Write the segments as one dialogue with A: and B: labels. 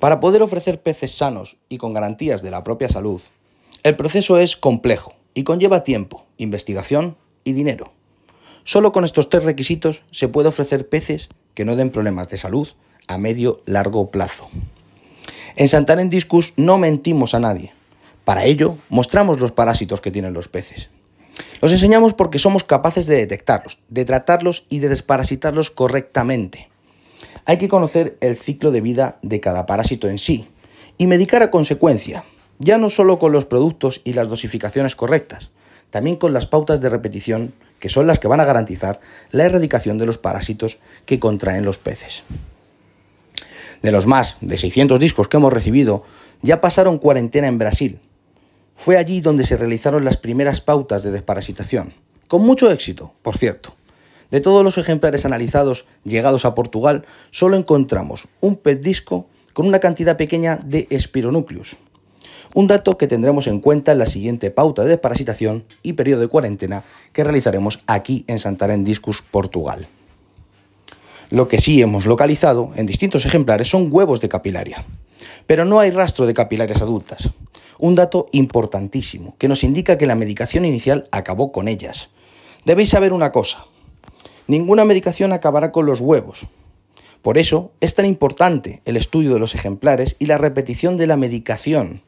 A: Para poder ofrecer peces sanos y con garantías de la propia salud, el proceso es complejo y conlleva tiempo, investigación y dinero. Solo con estos tres requisitos se puede ofrecer peces que no den problemas de salud a medio largo plazo. En Santarém Discus no mentimos a nadie. Para ello, mostramos los parásitos que tienen los peces. Los enseñamos porque somos capaces de detectarlos, de tratarlos y de desparasitarlos correctamente hay que conocer el ciclo de vida de cada parásito en sí y medicar a consecuencia, ya no solo con los productos y las dosificaciones correctas, también con las pautas de repetición que son las que van a garantizar la erradicación de los parásitos que contraen los peces. De los más de 600 discos que hemos recibido, ya pasaron cuarentena en Brasil. Fue allí donde se realizaron las primeras pautas de desparasitación, con mucho éxito, por cierto. De todos los ejemplares analizados llegados a Portugal, solo encontramos un disco con una cantidad pequeña de espironúcleos. Un dato que tendremos en cuenta en la siguiente pauta de desparasitación y periodo de cuarentena que realizaremos aquí en Santarém Discus, Portugal. Lo que sí hemos localizado en distintos ejemplares son huevos de capilaria, pero no hay rastro de capilarias adultas. Un dato importantísimo que nos indica que la medicación inicial acabó con ellas. Debéis saber una cosa, Ninguna medicación acabará con los huevos. Por eso es tan importante el estudio de los ejemplares y la repetición de la medicación,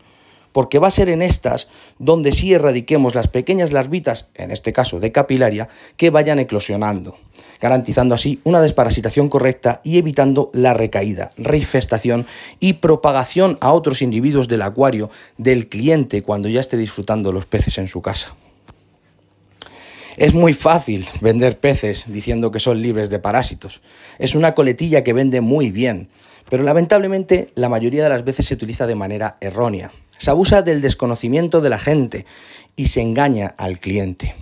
A: porque va a ser en estas donde sí erradiquemos las pequeñas larvitas, en este caso de capilaria, que vayan eclosionando, garantizando así una desparasitación correcta y evitando la recaída, reinfestación y propagación a otros individuos del acuario del cliente cuando ya esté disfrutando los peces en su casa. Es muy fácil vender peces diciendo que son libres de parásitos. Es una coletilla que vende muy bien, pero lamentablemente la mayoría de las veces se utiliza de manera errónea. Se abusa del desconocimiento de la gente y se engaña al cliente.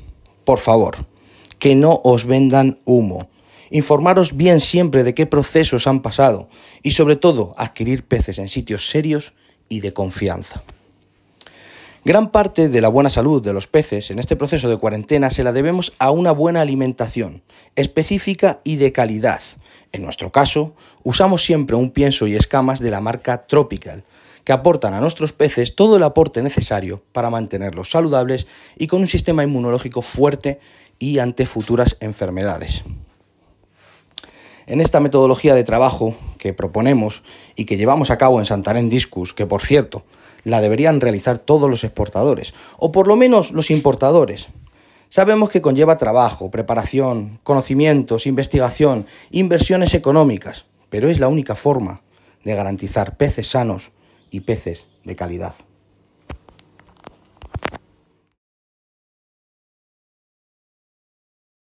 A: Por favor, que no os vendan humo. Informaros bien siempre de qué procesos han pasado y sobre todo adquirir peces en sitios serios y de confianza. Gran parte de la buena salud de los peces en este proceso de cuarentena se la debemos a una buena alimentación, específica y de calidad. En nuestro caso, usamos siempre un pienso y escamas de la marca Tropical, que aportan a nuestros peces todo el aporte necesario para mantenerlos saludables y con un sistema inmunológico fuerte y ante futuras enfermedades. En esta metodología de trabajo que proponemos y que llevamos a cabo en Santarén Discus, que por cierto, la deberían realizar todos los exportadores, o por lo menos los importadores. Sabemos que conlleva trabajo, preparación, conocimientos, investigación, inversiones económicas, pero es la única forma de garantizar peces sanos y peces de calidad.